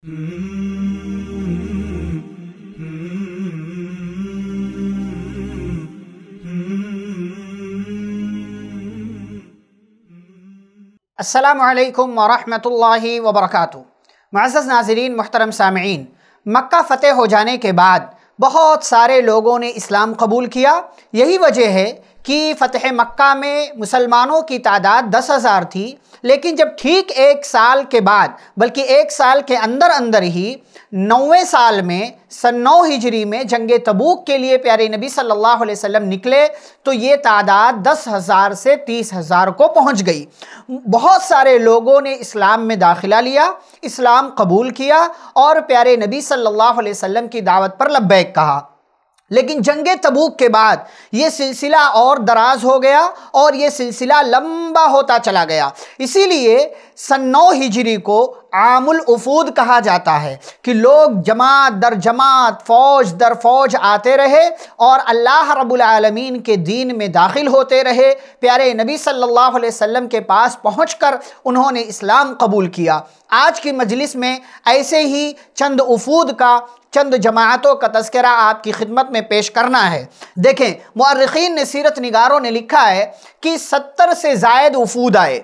असलकम वरहि वबरक मज़ नाजरीन महतरम सामीन मक्का फ़तेह हो जाने के बाद बहुत सारे लोगों ने इस्लाम कबूल किया यही वजह है कि फ़तह मक्का में मुसलमानों की तादाद दस हज़ार थी लेकिन जब ठीक एक साल के बाद बल्कि एक साल के अंदर अंदर ही नौवें साल में सन नौ हिजरी में जंग तबूक के लिए प्यारे नबी सल्लल्लाहु अलैहि वसल्लम निकले तो ये तादाद दस हज़ार से तीस हज़ार को पहुंच गई बहुत सारे लोगों ने इस्लाम में दाखिला लिया इस्लाम कबूल किया और प्यारे नबी सल्लल्लाहु अलैहि वसल्लम की दावत पर लब्बैक कहा लेकिन जंग तबूक के बाद ये सिलसिला और दराज हो गया और ये सिलसिला लंबा होता चला गया इसीलिए सन नौ हिजरी को आमुल उफूद कहा जाता है कि लोग जमात दर जमात फौज दर फौज आते रहे और अल्लाह रब्बुल आलमीन के दीन में दाखिल होते रहे प्यारे नबी सल्लल्लाहु अलैहि वसल्लम के पास पहुंचकर उन्होंने इस्लाम कबूल किया आज की मजलिस में ऐसे ही चंद उफूद का चंद जमातों का तस्करा आपकी खिदमत में पेश करना है देखें मर्रखीन ने सीरत निगारों ने लिखा है कि सत्तर से जायद उफूद आए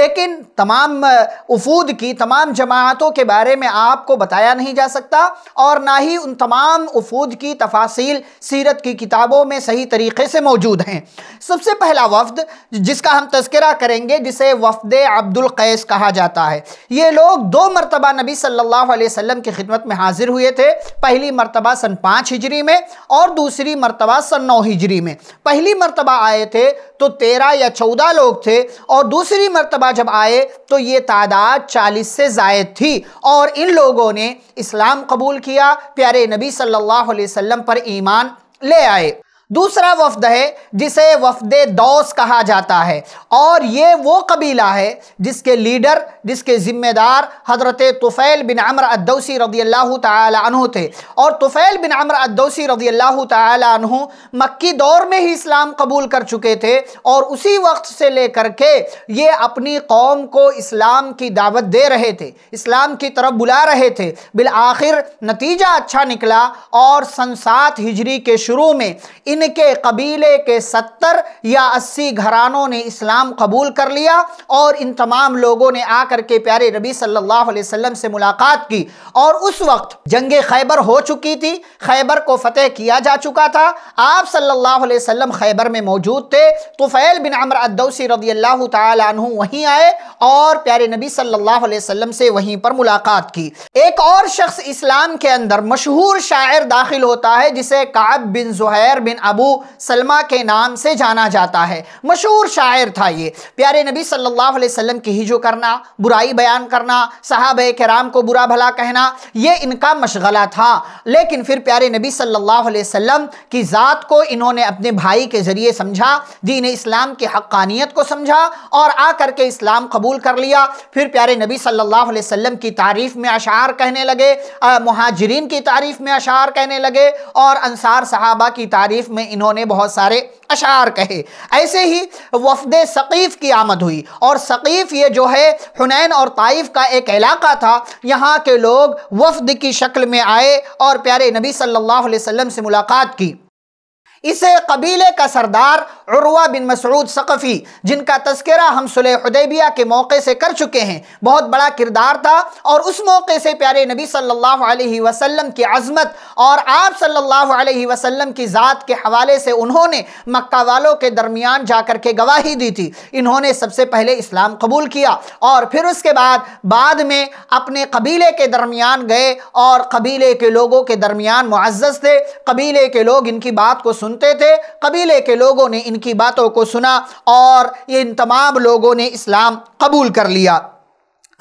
लेकिन तमाम उफूद की तमाम जमातों के बारे में आपको बताया नहीं जा सकता और ना ही उन तमाम उफूद की तफासिल सीरत की किताबों में सही तरीके से मौजूद हैं सबसे पहला वफद जिसका हम तस्करा करेंगे जिसे वफद अब्दुल कैस कहा जाता है ये लोग दो मरतबा नबी सल्ला वसम की खिदमत में हाजिर हुए थे पहली मरतबा सन पाँच हिजरी में और दूसरी मरतबा सन नौ हिजरी में पहली मरतबा आए थे तो तेरह या चौदह लोग थे और दूसरी मरतबा जब आए तो ये तादाद चालीस से जायद थी और इन लोगों ने इस्लाम कबूल किया प्यारे नबी सल्लल्लाहु अलैहि वसल्लम पर ईमान ले आए दूसरा वफद है जिसे वफद दौस कहा जाता है और ये वो कबीला है जिसके लीडर जिसके ज़िम्मेदार हज़रत तुफ़ैल बिन अमर अदौसी रदी अल्लाह तु थे और तुफ़ैल बिन अमर अदौसी रदी अल्लाह तु मक्की दौर में ही इस्लाम कबूल कर चुके थे और उसी वक्त से लेकर के ये अपनी कौम को इस्लाम की दावत दे रहे थे इस्लाम की तरफ बुला रहे थे बिल आखिर नतीजा अच्छा निकला और सन सात हिजरी के शुरू में इन इनके कबीले के सत्तर या अस्सी घरानों ने इस्लाम कबूल कर लिया और इन तमाम लोगों ने आकर के प्यारे रबी सल्लल्लाहु अलैहि वसल्लम से मुलाकात की और उस वक्त जंग खैबर हो चुकी थी खैबर को फतेह किया जा चुका था आप सल्लल्लाहु अलैहि वसल्लम खैबर में मौजूद थे तो फैल बिन अमर अद्दौसी रदी अल्लाह तु वहीं आए और प्यारे नबी सल्लल्लाहु अलैहि वसल्लम से वहीं पर मुलाकात की एक और शख्स इस्लाम के अंदर मशहूर शायर दाखिल होता है जिसे Ka'b bin Zuhair bin Abu Salma के नाम से जाना जाता है मशहूर शायर था ये प्यारे नबी सल्लल्लाहु अलैहि वसल्लम की हिजो करना बुराई बयान करना साहब कराम को बुरा भला कहना ये इनका मशगला था लेकिन फिर प्यारे नबी सल्लल्लाहु अलैहि वसल्लम की ज़ात को इन्होंने अपने भाई के ज़रिए समझा दीन इस्लाम की हक्कानियत को समझा और आ करके इस्लाम कबूल कर लिया फिर प्यारे नबी सल्लल्लाहु अलैहि वसल्लम की तारीफ़ में अशार कहने लगे महाजरीन की तारीफ़ में अशार कहने लगे और अनसार साहबा की तारीफ़ में इन्होंने बहुत सारे अशार कहे ऐसे ही वफद सकीफ़ की आमद हुई और सकीफ़ ये जो है हुनैन और ताइफ का एक इलाका था यहाँ के लोग वफद की शक्ल में आए और प्यारे नबी सल्लल्लाहु अलैहि वसल्लम से मुलाकात की इसे कबीले का सरदार उर्वा बिन मसरूद सकफ़ी जिनका तस्करा हम सुलहदैबिया के मौके से कर चुके हैं बहुत बड़ा किरदार था और उस मौके से प्यारे नबी सल्लल्लाहु अलैहि वसल्लम की अज़मत और आप सल्लल्लाहु अलैहि वसल्लम की ज़ात के हवाले से उन्होंने मक्का वालों के दरमियान जा कर के गवाही दी थी इन्होंने सबसे पहले इस्लाम कबूल किया और फिर उसके बाद बाद में अपने कबीले के दरमियान गए और कबीले के लोगों के दरमियान मुआज़ थे कबीले के लोग इनकी बात को सुन सुनते थे कबीले के लोगों ने इनकी बातों को सुना और इन तमाम लोगों ने इस्लाम कबूल कर लिया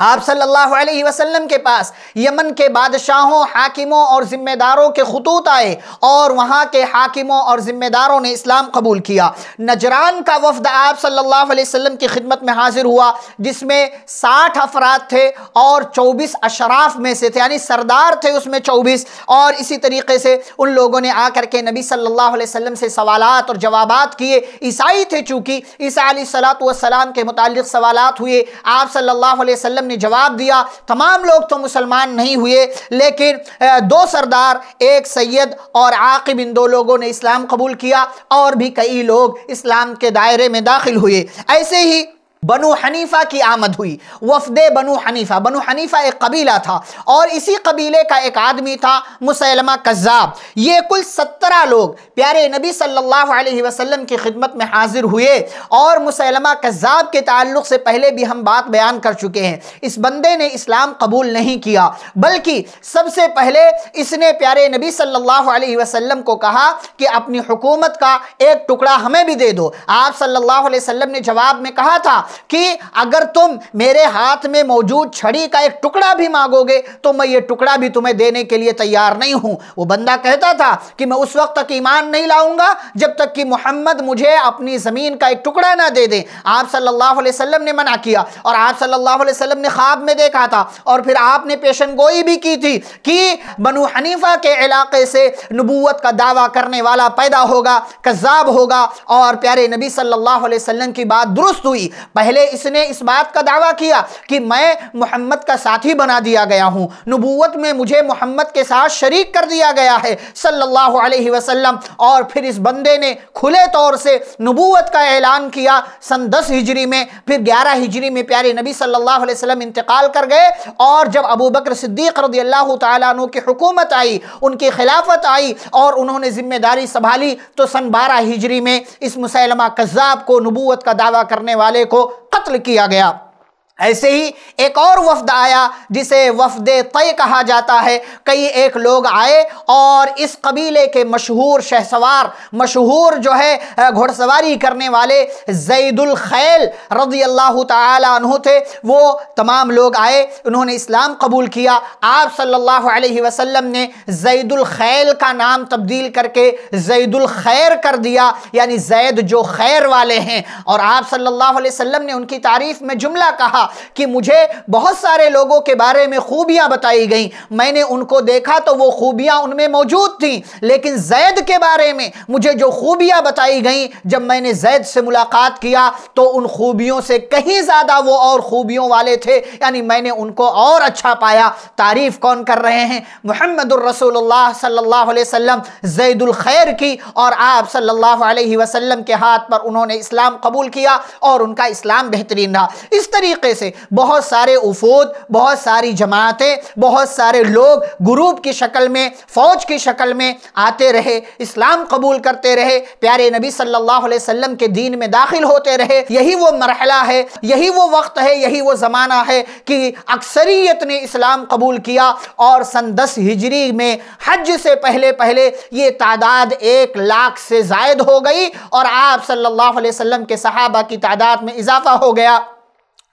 आप सल्लल्लाहु अलैहि वसल्लम के पास यमन के बादशाहों हाकिमों और ज़िम्मेदारों के खतूत आए और वहाँ के हाकिमों और ज़िम्मेदारों ने इस्लाम कबूल किया नजरान का वफद आप सल्लल्लाहु अलैहि वसल्लम की खिदमत में हाजिर हुआ जिसमें साठ अफराद थे और चौबीस अशराफ में से थे यानी सरदार थे उसमें चौबीस और इसी तरीके से उन लोगों ने आकर के नबी सल्लल्लाहु अलैहि वसल्लम से सवालात और जवाब किए ईसाई थे चूँकि ईसा सलात वसलाम के मुतल सवाल हुए आप सल्लल्लाहु अलैहि वसल्लम ने जवाब दिया तमाम लोग तो मुसलमान नहीं हुए लेकिन दो सरदार एक सैयद और आकिब इन दो लोगों ने इस्लाम कबूल किया और भी कई लोग इस्लाम के दायरे में दाखिल हुए ऐसे ही बनु हनीफा की आमद हुई वफदे बनु हनीफा बनु हनीफा एक कबीला था और इसी कबीले का एक आदमी था मुसलमा कज़ाब ये कुल सत्रह लोग प्यारे नबी सल्लल्लाहु अलैहि वसल्लम की खिदमत में हाजिर हुए और मुसलमा कज़ाब के ताल्लुक से पहले भी हम बात बयान कर चुके हैं इस बंदे ने इस्लाम कबूल नहीं किया बल्कि सबसे पहले इसने प्यारे नबी सल्लल्लाहु अलैहि वसल्लम को कहा कि अपनी हुकूमत का एक टुकड़ा हमें भी दे दो आप सल्लल्लाहु अलैहि वसल्लम ने जवाब में कहा था कि अगर तुम मेरे हाथ में मौजूद छड़ी का एक टुकड़ा भी मांगोगे तो मैं ये टुकड़ा भी तुम्हें देने के लिए तैयार नहीं हूं वो बंदा कहता था कि मैं उस वक्त तक ईमान नहीं लाऊंगा जब तक कि मोहम्मद मुझे अपनी ज़मीन का एक टुकड़ा ना दे दे आप सल्लल्लाहु अलैहि वसल्लम ने मना किया और आप सल्लल्लाहु अलैहि वसल्लम ने ख्वाब में देखा था और फिर आपने पेशन गोई भी की थी कि बनु हनीफा के इलाके से नबूत का दावा करने वाला पैदा होगा कज़ाब होगा और प्यारे नबी सल्लल्लाहु अलैहि वसल्लम की बात दुरुस्त हुई पहले इसने इस बात का दावा किया कि मैं मोहम्मद का साथी बना दिया गया हूँ नबूवत में मुझे मोहम्मद के साथ शरीक कर दिया गया है सल्लल्लाहु अलैहि वसल्लम और फिर इस बंदे ने खुले तौर से नबूवत का ऐलान किया सन दस हिजरी में फिर ग्यारह हिजरी में प्यारे नबी सल्लल्लाहु अलैहि वसल्लम इंतकाल कर गए और जब अबू बकर सिद्दीक रदी अल्लाह तु की हुकूमत आई उनकी खिलाफत आई और उन्होंने जिम्मेदारी संभाली तो सन बारह हिजरी में इस मुसलमा कज़ाब को नबूवत का दावा करने वाले को कत्ल किया गया ऐसे ही एक और वफद आया जिसे वफद तय कहा जाता है कई एक लोग आए और इस कबीले के मशहूर शहसवार मशहूर जो है घोड़सवारी करने वाले जैदुल खैल रजी अल्लाह तु थे वो तमाम लोग आए उन्होंने इस्लाम कबूल किया आप सल्लल्लाहु अलैहि वसल्लम ने जैदुल खैल का नाम तब्दील करके जैदुल खैर कर दिया यानी जैद जो खैर वाले हैं और आप सल्ला वसम ने उनकी तारीफ़ में जुमला कहा कि मुझे बहुत सारे लोगों के बारे में खूबियां बताई गई मैंने उनको देखा तो वो खूबियां उनमें मौजूद थी लेकिन जैद के बारे में मुझे जो खूबियां बताई गई जब मैंने जैद से मुलाकात किया तो उन खूबियों से कहीं ज़्यादा वो और खूबियों वाले थे यानी मैंने उनको और अच्छा पाया तारीफ़ कौन कर रहे हैं मोहम्मद जैदुल खैर की और आप सल्लल्लाहु अलैहि वसल्लम के हाथ पर उन्होंने इस्लाम कबूल किया और उनका इस्लाम बेहतरीन रहा इस तरीके से बहुत सारे उफूद बहुत सारी जमातें बहुत सारे लोग ग्रुप की शक्ल में फ़ौज की शक्ल में आते रहे इस्लाम कबूल करते रहे प्यारे नबी सल्लल्लाहु अलैहि वसल्लम के दीन में दाखिल होते रहे यही वो मरहला है यही वो वक्त है यही वो ज़माना है कि अक्सरियत ने इस्लाम कबूल किया और सन दस हिजरी में हज से पहले पहले ये तादाद एक लाख से जायद हो गई और आप सल्लल्लाहु अलैहि वसल्लम के सहाबा की तादाद में इजाफा हो गया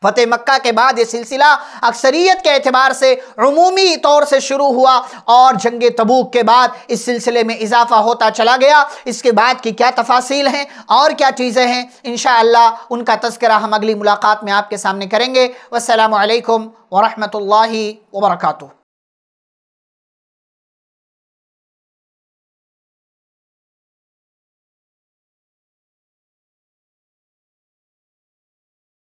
फतेह मक्का के बाद ये सिलसिला अक्सरियत के अतबार से अमूमी तौर से शुरू हुआ और जंग तबूक के बाद इस सिलसिले में इजाफा होता चला गया इसके बाद की क्या तफासिल हैं और क्या चीज़ें हैं इन उनका तस्करा हम अगली मुलाकात में आपके सामने करेंगे वालकम वरहमल वर्का